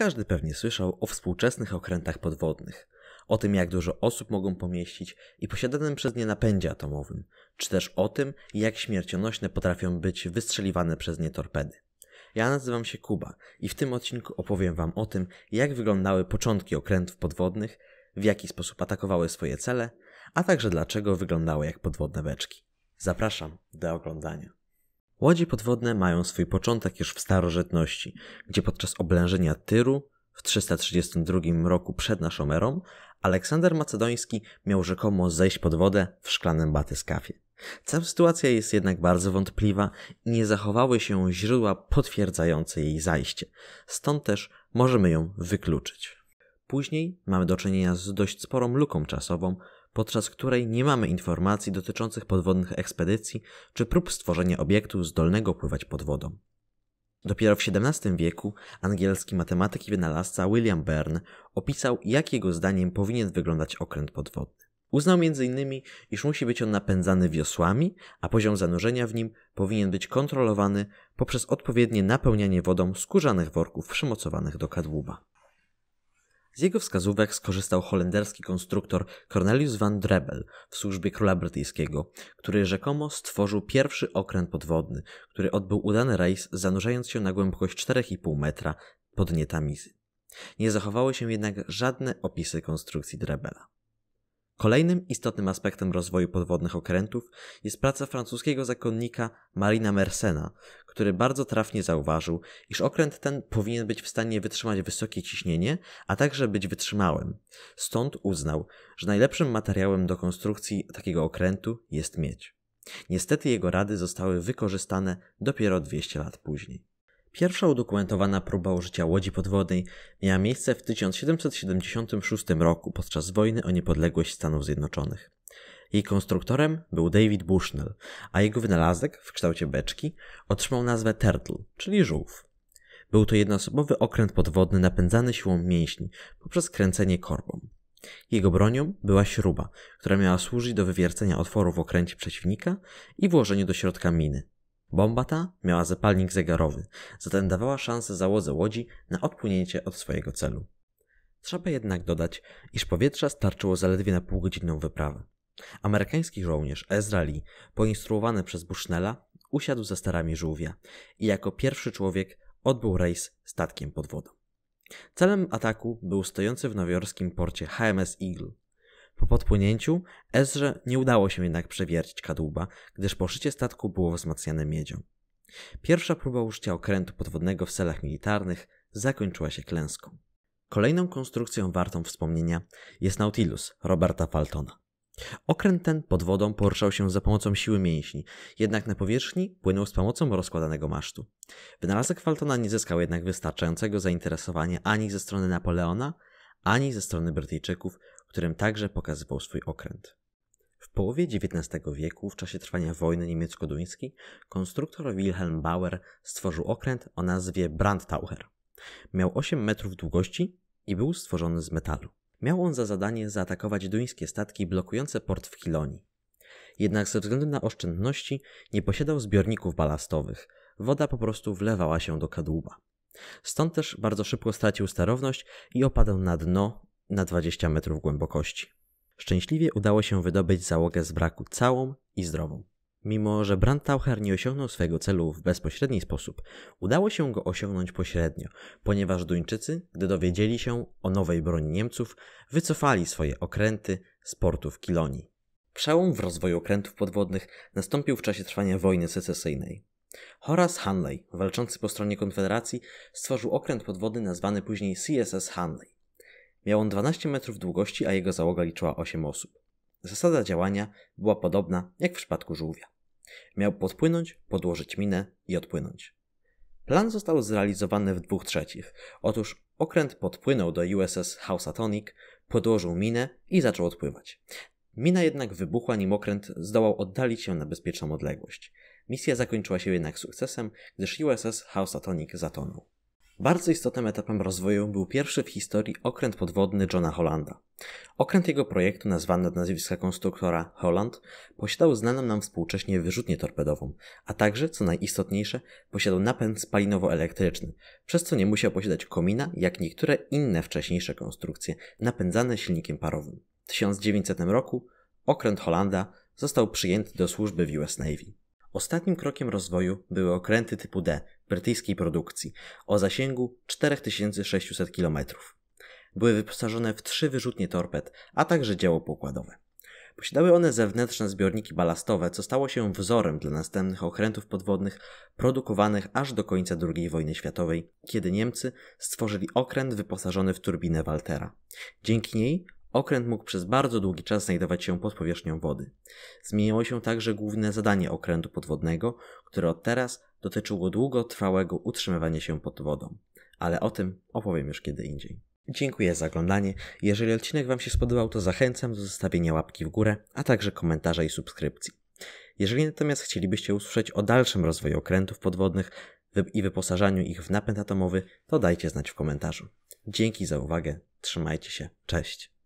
Każdy pewnie słyszał o współczesnych okrętach podwodnych, o tym jak dużo osób mogą pomieścić i posiadanym przez nie napędzie atomowym, czy też o tym jak śmiercionośne potrafią być wystrzeliwane przez nie torpedy. Ja nazywam się Kuba i w tym odcinku opowiem Wam o tym, jak wyglądały początki okrętów podwodnych, w jaki sposób atakowały swoje cele, a także dlaczego wyglądały jak podwodne beczki. Zapraszam do oglądania. Łodzie podwodne mają swój początek już w starożytności, gdzie podczas oblężenia Tyru w 332 roku przed naszą erą Aleksander Macedoński miał rzekomo zejść pod wodę w szklanym batyskafie. Cała sytuacja jest jednak bardzo wątpliwa i nie zachowały się źródła potwierdzające jej zajście, stąd też możemy ją wykluczyć. Później mamy do czynienia z dość sporą luką czasową, podczas której nie mamy informacji dotyczących podwodnych ekspedycji czy prób stworzenia obiektu zdolnego pływać pod wodą. Dopiero w XVII wieku angielski matematyk i wynalazca William Byrne opisał, jak jego zdaniem powinien wyglądać okręt podwodny. Uznał m.in., iż musi być on napędzany wiosłami, a poziom zanurzenia w nim powinien być kontrolowany poprzez odpowiednie napełnianie wodą skórzanych worków przymocowanych do kadłuba. Z jego wskazówek skorzystał holenderski konstruktor Cornelius van Drebel w służbie króla brytyjskiego, który rzekomo stworzył pierwszy okręt podwodny, który odbył udany rejs zanurzając się na głębokość 4,5 metra pod Nietamizy. Nie zachowały się jednak żadne opisy konstrukcji Drebela. Kolejnym istotnym aspektem rozwoju podwodnych okrętów jest praca francuskiego zakonnika Marina Mersena, który bardzo trafnie zauważył, iż okręt ten powinien być w stanie wytrzymać wysokie ciśnienie, a także być wytrzymałym. Stąd uznał, że najlepszym materiałem do konstrukcji takiego okrętu jest miedź. Niestety jego rady zostały wykorzystane dopiero 200 lat później. Pierwsza udokumentowana próba użycia łodzi podwodnej miała miejsce w 1776 roku podczas wojny o niepodległość Stanów Zjednoczonych. Jej konstruktorem był David Bushnell, a jego wynalazek w kształcie beczki otrzymał nazwę turtle, czyli żółw. Był to jednoosobowy okręt podwodny napędzany siłą mięśni poprzez kręcenie korbą. Jego bronią była śruba, która miała służyć do wywiercenia otworu w okręcie przeciwnika i włożeniu do środka miny. Bomba ta miała zapalnik zegarowy, zatem dawała szansę załodze łodzi na odpłynięcie od swojego celu. Trzeba jednak dodać, iż powietrza starczyło zaledwie na półgodzinną wyprawę. Amerykański żołnierz Ezra Lee, poinstruowany przez Bushnella, usiadł za starami żółwia i jako pierwszy człowiek odbył rejs statkiem pod wodą. Celem ataku był stojący w nowojorskim porcie HMS Eagle. Po podpłynięciu Ezrze nie udało się jednak przewiercić kadłuba, gdyż poszycie statku było wzmacniane miedzią. Pierwsza próba użycia okrętu podwodnego w celach militarnych zakończyła się klęską. Kolejną konstrukcją wartą wspomnienia jest Nautilus Roberta Faltona. Okręt ten pod wodą poruszał się za pomocą siły mięśni, jednak na powierzchni płynął z pomocą rozkładanego masztu. Wynalazek Faltona nie zyskał jednak wystarczającego zainteresowania ani ze strony Napoleona, ani ze strony Brytyjczyków, którym także pokazywał swój okręt. W połowie XIX wieku, w czasie trwania wojny niemiecko-duńskiej, konstruktor Wilhelm Bauer stworzył okręt o nazwie Brandtaucher. Miał 8 metrów długości i był stworzony z metalu. Miał on za zadanie zaatakować duńskie statki blokujące port w Kilonii. Jednak ze względu na oszczędności nie posiadał zbiorników balastowych. Woda po prostu wlewała się do kadłuba. Stąd też bardzo szybko stracił sterowność i opadał na dno na 20 metrów głębokości. Szczęśliwie udało się wydobyć załogę z braku całą i zdrową. Mimo, że Taucher nie osiągnął swojego celu w bezpośredni sposób, udało się go osiągnąć pośrednio, ponieważ Duńczycy, gdy dowiedzieli się o nowej broni Niemców, wycofali swoje okręty z portów Kilonii. Przełom w rozwoju okrętów podwodnych nastąpił w czasie trwania wojny secesyjnej. Horace Hanley, walczący po stronie Konfederacji, stworzył okręt podwodny nazwany później CSS Hanley. Miał on 12 metrów długości, a jego załoga liczyła 8 osób. Zasada działania była podobna jak w przypadku żółwia. Miał podpłynąć, podłożyć minę i odpłynąć. Plan został zrealizowany w dwóch trzecich. Otóż okręt podpłynął do USS Housatonic, podłożył minę i zaczął odpływać. Mina jednak wybuchła, nim okręt zdołał oddalić się na bezpieczną odległość. Misja zakończyła się jednak sukcesem, gdyż USS Housatonic zatonął. Bardzo istotnym etapem rozwoju był pierwszy w historii okręt podwodny Johna Hollanda. Okręt jego projektu, nazwany od nazwiska konstruktora Holland, posiadał znaną nam współcześnie wyrzutnię torpedową, a także, co najistotniejsze, posiadał napęd spalinowo-elektryczny, przez co nie musiał posiadać komina, jak niektóre inne wcześniejsze konstrukcje, napędzane silnikiem parowym. W 1900 roku okręt Hollanda został przyjęty do służby w US Navy. Ostatnim krokiem rozwoju były okręty typu D brytyjskiej produkcji o zasięgu 4600 km. Były wyposażone w trzy wyrzutnie torped, a także działo pokładowe. Posiadały one zewnętrzne zbiorniki balastowe, co stało się wzorem dla następnych okrętów podwodnych produkowanych aż do końca II wojny światowej, kiedy Niemcy stworzyli okręt wyposażony w turbinę Waltera. Dzięki niej Okręt mógł przez bardzo długi czas znajdować się pod powierzchnią wody. Zmieniło się także główne zadanie okrętu podwodnego, które od teraz dotyczyło długotrwałego utrzymywania się pod wodą. Ale o tym opowiem już kiedy indziej. Dziękuję za oglądanie. Jeżeli odcinek Wam się spodobał, to zachęcam do zostawienia łapki w górę, a także komentarza i subskrypcji. Jeżeli natomiast chcielibyście usłyszeć o dalszym rozwoju okrętów podwodnych i wyposażaniu ich w napęd atomowy, to dajcie znać w komentarzu. Dzięki za uwagę, trzymajcie się, cześć.